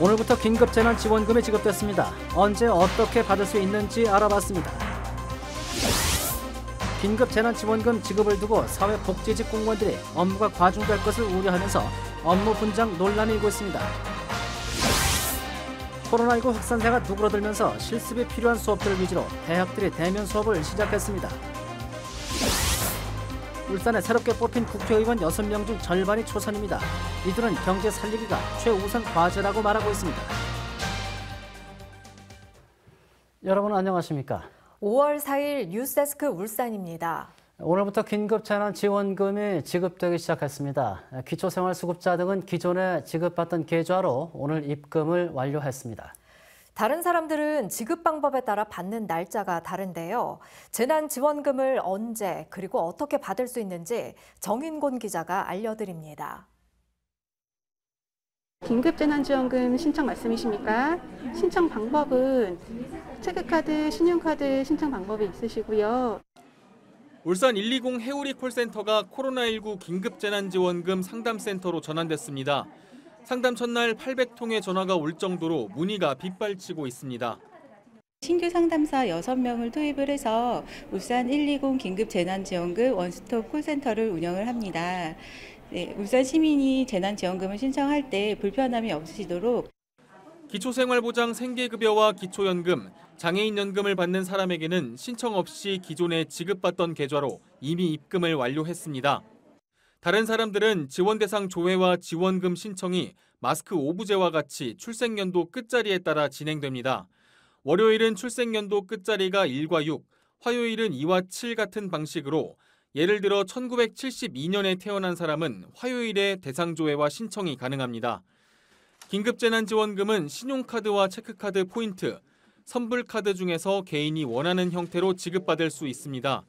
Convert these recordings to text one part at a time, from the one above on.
오늘부터 긴급재난 지원금이 지급됐습니다. 언제 어떻게 받을 수 있는지 알아봤습니다. 긴급재난지원금 지급을 두고 사회복지직 공무원들이 업무가 과중될 것을 우려하면서 업무 분장 논란이 일고 있습니다. 코로나19 확산세가 누그러들면서 실습이 필요한 수업들 위주로 대학들이 대면 수업을 시작했습니다. 울산에 새롭게 뽑힌 국회의원 6명 중 절반이 초선입니다. 이들은 경제 살리기가 최우선 과제라고 말하고 있습니다. 여러분 안녕하십니까? 5월 4일 뉴스데스크 울산입니다. 오늘부터 긴급재난지원금이 지급되기 시작했습니다. 기초생활수급자 등은 기존에 지급받던 계좌로 오늘 입금을 완료했습니다. 다른 사람들은 지급 방법에 따라 받는 날짜가 다른데요. 재난 지원금을 언제 그리고 어떻게 받을 수 있는지 정인곤 기자가 알려드립니다. 긴급재난지원금 신청 말씀이십니까? 신청 방법은 체크카드, 신용카드 신청 방법이 있으시고요. 울산 120 해우리 콜센터가 코로나19 긴급재난지원금 상담센터로 전환됐습니다. 상담 첫날 800통의 전화가 올 정도로 문의가 빗발치고 있습니다. 신규 상담사 6명을 투입을 해서 울산 120 긴급 재난지원금 원스톱 콜센터를 운영을 합니다. 네, 울산 시민이 재난지원금을 신청할 때 불편함이 없으시도록 기초생활보장 생계급여와 기초연금, 장애인연금을 받는 사람에게는 신청 없이 기존에 지급받던 계좌로 이미 입금을 완료했습니다. 다른 사람들은 지원 대상 조회와 지원금 신청이 마스크 오브제와 같이 출생연도 끝자리에 따라 진행됩니다. 월요일은 출생연도 끝자리가 1과 6, 화요일은 2와 7 같은 방식으로 예를 들어 1972년에 태어난 사람은 화요일에 대상 조회와 신청이 가능합니다. 긴급재난지원금은 신용카드와 체크카드 포인트, 선불카드 중에서 개인이 원하는 형태로 지급받을 수 있습니다.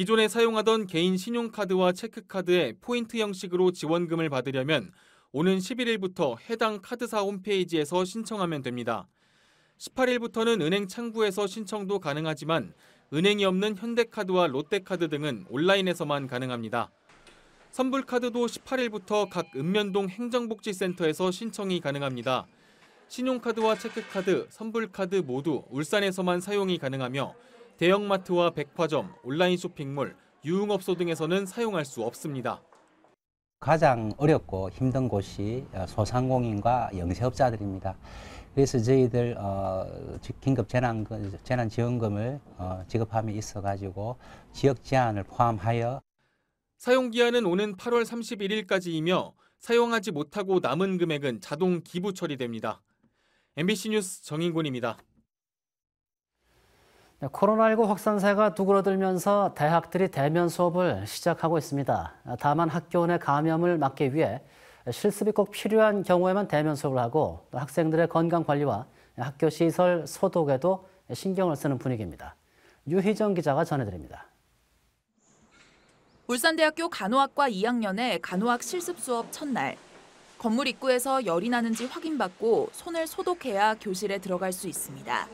기존에 사용하던 개인 신용카드와 체크카드에 포인트 형식으로 지원금을 받으려면 오는 11일부터 해당 카드사 홈페이지에서 신청하면 됩니다. 18일부터는 은행 창구에서 신청도 가능하지만 은행이 없는 현대카드와 롯데카드 등은 온라인에서만 가능합니다. 선불카드도 18일부터 각 읍면동 행정복지센터에서 신청이 가능합니다. 신용카드와 체크카드, 선불카드 모두 울산에서만 사용이 가능하며 대형마트와 백화점, 온라인 쇼핑몰, 유흥업소 등에서는 사용할 수 없습니다. 가장 어렵고 힘든 곳이 어, 소상공인과 영세업자들입니다. 그래서 저희들 어, 긴급 재난 그, 재난 지원금을 어, 지급함에 있어 가지고 지역 제한을 포함하여 사용 기한은 오는 8월 31일까지이며 사용하지 못하고 남은 금액은 자동 기부 처리됩니다. MBC 뉴스 정인곤입니다. 코로나19 확산세가 두그러들면서 대학들이 대면 수업을 시작하고 있습니다. 다만 학교 내 감염을 막기 위해 실습이 꼭 필요한 경우에만 대면 수업을 하고 학생들의 건강 관리와 학교 시설 소독에도 신경을 쓰는 분위기입니다. 유희정 기자가 전해드립니다. 울산대학교 간호학과 2학년의 간호학 실습 수업 첫날. 건물 입구에서 열이 나는지 확인받고 손을 소독해야 교실에 들어갈 수 있습니다.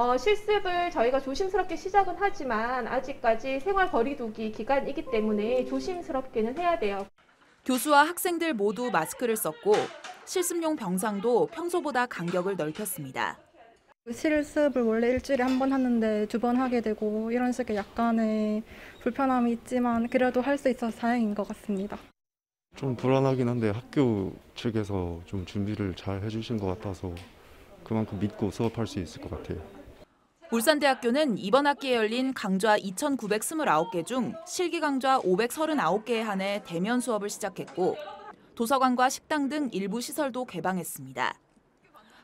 어, 실습을 저희가 조심스럽게 시작은 하지만 아직까지 생활 거리두기 기간이기 때문에 조심스럽게는 해야 돼요. 교수와 학생들 모두 마스크를 썼고 실습용 병상도 평소보다 간격을 넓혔습니다. 그 실습을 원래 일주일에 한 번 하는데 두 번 하게 되고 이런 식의 약간의 불편함이 있지만 그래도 할 수 있어서 다행인 것 같습니다. 좀 불안하긴 한데 학교 측에서 좀 준비를 잘 해주신 것 같아서 그만큼 믿고 수업할 수 있을 것 같아요. 울산대학교는 이번 학기에 열린 강좌 2,929개 중 실기 강좌 539개에 한해 대면 수업을 시작했고 도서관과 식당 등 일부 시설도 개방했습니다.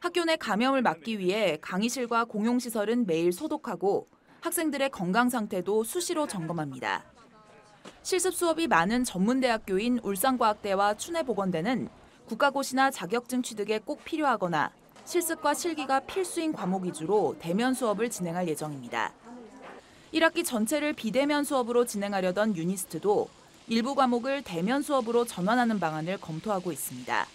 학교 내 감염을 막기 위해 강의실과 공용시설은 매일 소독하고 학생들의 건강 상태도 수시로 점검합니다. 실습 수업이 많은 전문대학교인 울산과학대와 춘해보건대는 국가고시나 자격증 취득에 꼭 필요하거나 실습과 실기가 필수인 과목 위주로 대면 수업을 진행할 예정입니다. 1학기 전체를 비대면 수업으로 진행하려던 유니스트도 일부 과목을 대면 수업으로 전환하는 방안을 검토하고 있습니다.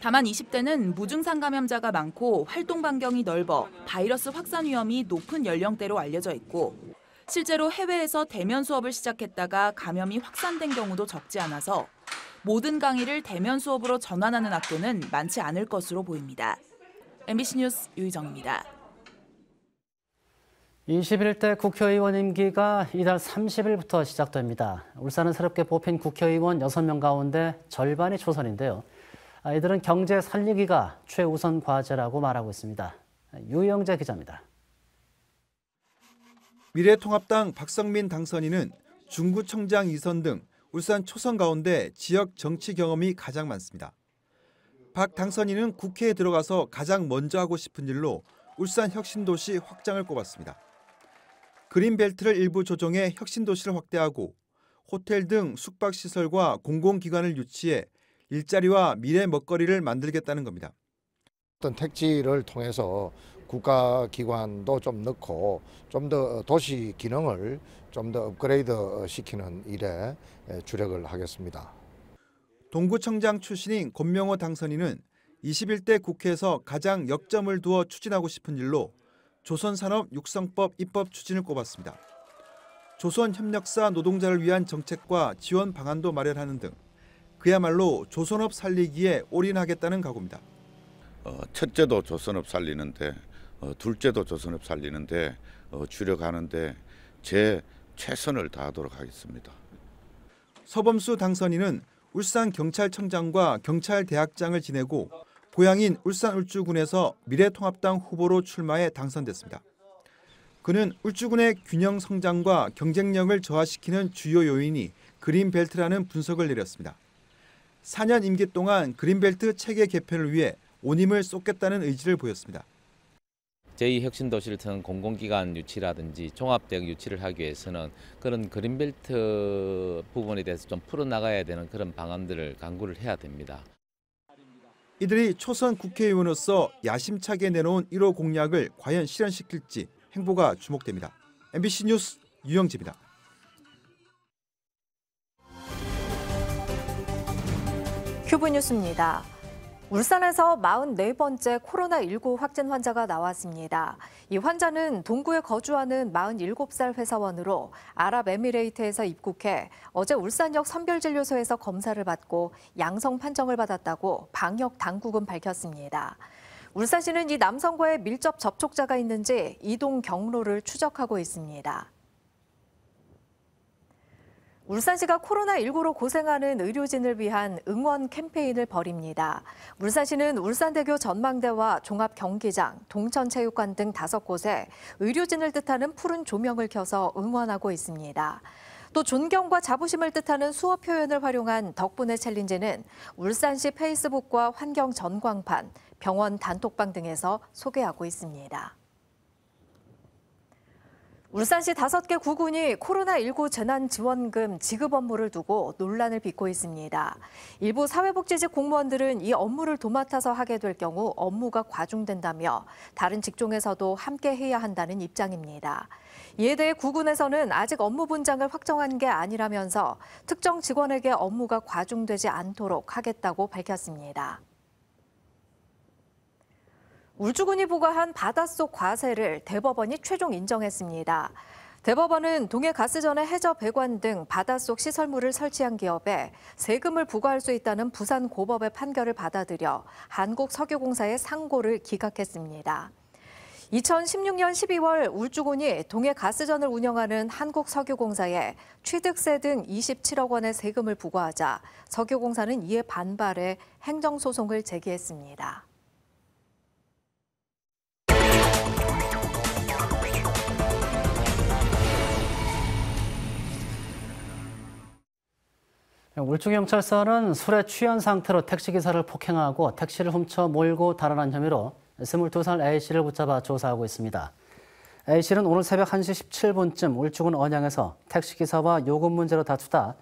다만 20대는 무증상 감염자가 많고 활동 반경이 넓어 바이러스 확산 위험이 높은 연령대로 알려져 있고 실제로 해외에서 대면 수업을 시작했다가 감염이 확산된 경우도 적지 않아서 모든 강의를 대면 수업으로 전환하는 학교는 많지 않을 것으로 보입니다. MBC 뉴스 유희정입니다. 21대 국회의원 임기가 이달 30일부터 시작됩니다. 울산은 새롭게 뽑힌 국회의원 6명 가운데 절반이 초선인데요. 아, 이들은 경제 살리기가 최우선 과제라고 말하고 있습니다. 유영재 기자입니다. 미래통합당 박성민 당선인은 중구청장 이선 등 울산 초선 가운데 지역 정치 경험이 가장 많습니다. 박 당선인은 국회에 들어가서 가장 먼저 하고 싶은 일로 울산 혁신도시 확장을 꼽았습니다. 그린벨트를 일부 조정해 혁신도시를 확대하고 호텔 등 숙박시설과 공공기관을 유치해 일자리와 미래 먹거리를 만들겠다는 겁니다. 어떤 택지를 통해서 국가기관도 좀 넣고 좀 더 도시 기능을 좀 더 업그레이드 시키는 일에 주력을 하겠습니다. 동구청장 출신인 권명호 당선인은 21대 국회에서 가장 역점을 두어 추진하고 싶은 일로 조선산업 육성법 입법 추진을 꼽았습니다. 조선협력사 노동자를 위한 정책과 지원 방안도 마련하는 등 그야말로 조선업 살리기에 올인하겠다는 각오입니다. 어, 첫째도 조선업 살리는데 어, 둘째도 조선업 살리는데 어, 주력하는데 제 최선을 다하도록 하겠습니다. 서범수 당선인은 울산 경찰청장과 경찰대학장을 지내고 고향인 울산 울주군에서 미래통합당 후보로 출마해 당선됐습니다. 그는 울주군의 균형 성장과 경쟁력을 저하시키는 주요 요인이 그린벨트라는 분석을 내렸습니다. 4년 임기 동안 그린벨트 체계 개편을 위해 온힘을 쏟겠다는 의지를 보였습니다. 제2혁신도시를 튼 공공기관 유치라든지 종합대 유치를 하기 위해서는 그런 그린벨트 부분에 대해서 좀 풀어나가야 되는 그런 방안들을 강구를 해야 됩니다. 이들이 초선 국회의원으로서 야심차게 내놓은 1호 공약을 과연 실현시킬지 행보가 주목됩니다. MBC 뉴스 유영재입니다. 큐브 뉴스입니다. 울산에서 44번째 코로나19 확진 환자가 나왔습니다. 이 환자는 동구에 거주하는 47살 회사원으로 아랍에미레이트에서 입국해 어제 울산역 선별진료소에서 검사를 받고 양성 판정을 받았다고 방역 당국은 밝혔습니다. 울산시는 이 남성과의 밀접 접촉자가 있는지 이동 경로를 추적하고 있습니다. 울산시가 코로나19로 고생하는 의료진을 위한 응원 캠페인을 벌입니다. 울산시는 울산대교 전망대와 종합경기장, 동천체육관 등 다섯 곳에 의료진을 뜻하는 푸른 조명을 켜서 응원하고 있습니다. 또 존경과 자부심을 뜻하는 수어 표현을 활용한 덕분에 챌린지는 울산시 페이스북과 환경 전광판, 병원 단톡방 등에서 소개하고 있습니다. 울산시 다섯 개 구군이 코로나19 재난지원금 지급 업무를 두고 논란을 빚고 있습니다. 일부 사회복지직 공무원들은 이 업무를 도맡아서 하게 될 경우 업무가 과중된다며 다른 직종에서도 함께 해야 한다는 입장입니다. 이에 대해 구군에서는 아직 업무 분장을 확정한 게 아니라면서 특정 직원에게 업무가 과중되지 않도록 하겠다고 밝혔습니다. 울주군이 부과한 바닷속 과세를 대법원이 최종 인정했습니다. 대법원은 동해 가스전의 해저 배관 등 바닷속 시설물을 설치한 기업에 세금을 부과할 수 있다는 부산 고법의 판결을 받아들여 한국석유공사의 상고를 기각했습니다. 2016년 12월 울주군이 동해 가스전을 운영하는 한국석유공사에 취득세 등 27억 원의 세금을 부과하자 석유공사는 이에 반발해 행정소송을 제기했습니다. 울주경찰서는 술에 취한 상태로 택시기사를 폭행하고 택시를 훔쳐 몰고 달아난 혐의로 22살 A씨를 붙잡아 조사하고 있습니다. A씨는 오늘 새벽 1시 17분쯤 울주군 언양에서 택시기사와 요금 문제로 다투다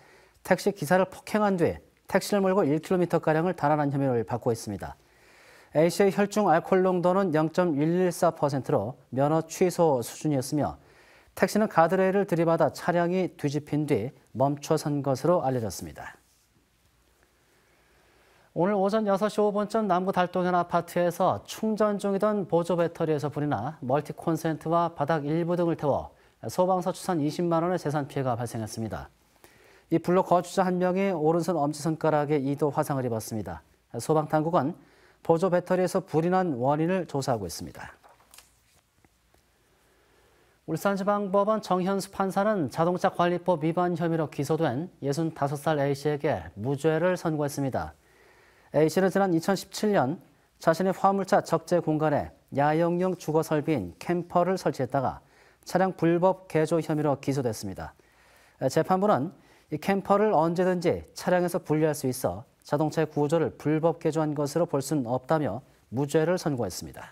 택시기사를 폭행한 뒤 택시를 몰고 1km가량을 달아난 혐의를 받고 있습니다. A씨의 혈중 알코올 농도는 0.114%로 면허 취소 수준이었으며 택시는 가드레일을 들이받아 차량이 뒤집힌 뒤 멈춰선 것으로 알려졌습니다. 오늘 오전 6시 5분쯤 남구 달동현 아파트에서 충전 중이던 보조 배터리에서 불이 나 멀티 콘센트와 바닥 일부 등을 태워 소방서 추산 20만 원의 재산 피해가 발생했습니다. 이 불로 거주자 한 명이 오른손 엄지손가락에 2도 화상을 입었습니다. 소방당국은 보조 배터리에서 불이 난 원인을 조사하고 있습니다. 울산지방법원 정현수 판사는 자동차 관리법 위반 혐의로 기소된 65살 A씨에게 무죄를 선고했습니다. A씨는 지난 2017년 자신의 화물차 적재 공간에 야영용 주거 설비인 캠퍼를 설치했다가 차량 불법 개조 혐의로 기소됐습니다. 재판부는 이 캠퍼를 언제든지 차량에서 분리할 수 있어 자동차의 구조를 불법 개조한 것으로 볼 수는 없다며 무죄를 선고했습니다.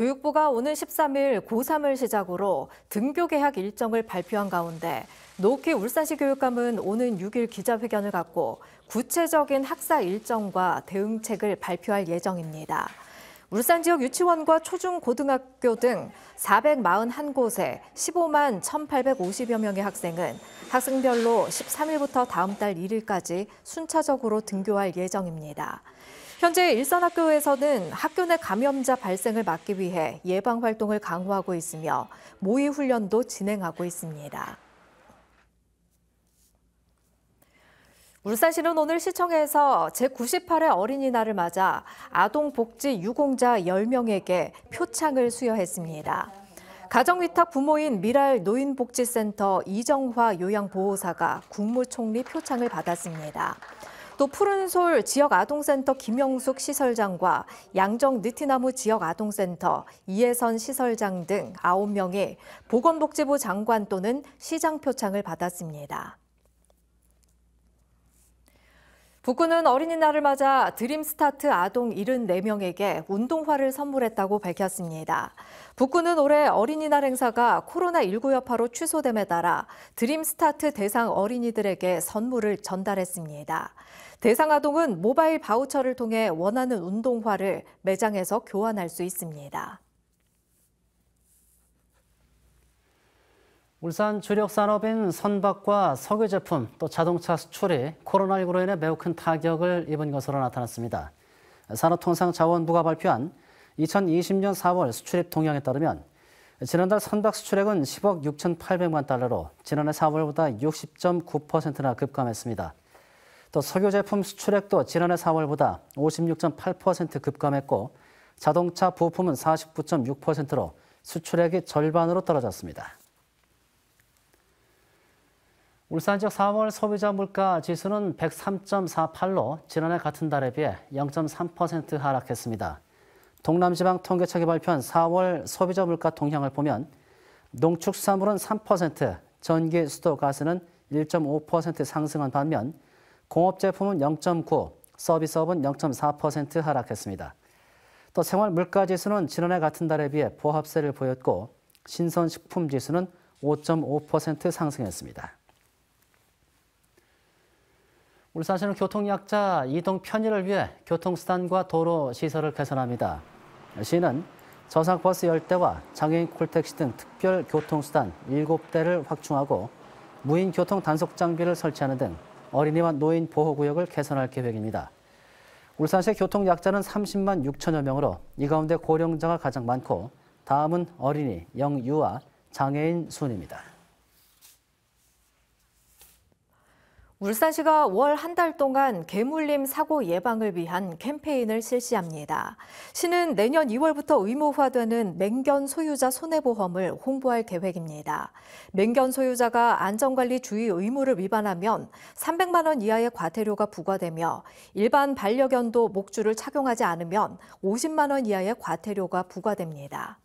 교육부가 오는 13일 고3을 시작으로 등교 개학 일정을 발표한 가운데 노키 울산시 교육감은 오는 6일 기자회견을 갖고 구체적인 학사 일정과 대응책을 발표할 예정입니다. 울산 지역 유치원과 초중고등학교 등 441곳에 15만 1,850여 명의 학생은 학생별로 13일부터 다음 달 1일까지 순차적으로 등교할 예정입니다. 현재 일산학교에서는 학교 내 감염자 발생을 막기 위해 예방 활동을 강화하고 있으며 모의 훈련도 진행하고 있습니다. 울산시는 오늘 시청에서 제98회 어린이날을 맞아 아동복지 유공자 10명에게 표창을 수여했습니다. 가정위탁 부모인 미랄 노인복지센터 이정화 요양보호사가 국무총리 표창을 받았습니다. 또 푸른솔 지역아동센터 김영숙 시설장과 양정 느티나무 지역아동센터 이혜선 시설장 등 9명이 보건복지부 장관 또는 시장 표창을 받았습니다. 북구는 어린이날을 맞아 드림스타트 아동 74명에게 운동화를 선물했다고 밝혔습니다. 북구는 올해 어린이날 행사가 코로나19 여파로 취소됨에 따라 드림스타트 대상 어린이들에게 선물을 전달했습니다. 대상 아동은 모바일 바우처를 통해 원하는 운동화를 매장에서 교환할 수 있습니다. 울산 주력 산업인 선박과 석유 제품 또 자동차 수출이 코로나19로 인해 매우 큰 타격을 입은 것으로 나타났습니다. 산업통상자원부가 발표한 2020년 4월 수출입 동향에 따르면 지난달 선박 수출액은 10억 6,800만 달러로 지난해 4월보다 60.9%나 급감했습니다. 또 석유 제품 수출액도 지난해 4월보다 56.8% 급감했고 자동차 부품은 49.6%로 수출액이 절반으로 떨어졌습니다. 울산 지역 4월 소비자 물가 지수는 103.48로 지난해 같은 달에 비해 0.3% 하락했습니다. 동남지방 통계청이 발표한 4월 소비자 물가 동향을 보면 농축수산물은 3%, 전기, 수도, 가스는 1.5% 상승한 반면 공업제품은 0.9, 서비스업은 0.4% 하락했습니다. 또 생활 물가 지수는 지난해 같은 달에 비해 보합세를 보였고 신선식품 지수는 5.5% 상승했습니다. 울산시는 교통약자 이동 편의를 위해 교통수단과 도로 시설을 개선합니다. 시는 저상버스 10대와 장애인 콜택시 등 특별 교통수단 7대를 확충하고 무인 교통 단속 장비를 설치하는 등 어린이와 노인 보호구역을 개선할 계획입니다. 울산시 교통약자는 30만 6천여 명으로 이 가운데 고령자가 가장 많고 다음은 어린이, 영유아, 장애인 순입니다. 울산시가 월 한 달 동안 괴물림 사고 예방을 위한 캠페인을 실시합니다. 시는 내년 2월부터 의무화되는 맹견 소유자 손해보험을 홍보할 계획입니다. 맹견 소유자가 안전관리 주의 의무를 위반하면 300만 원 이하의 과태료가 부과되며 일반 반려견도 목줄을 착용하지 않으면 50만 원 이하의 과태료가 부과됩니다.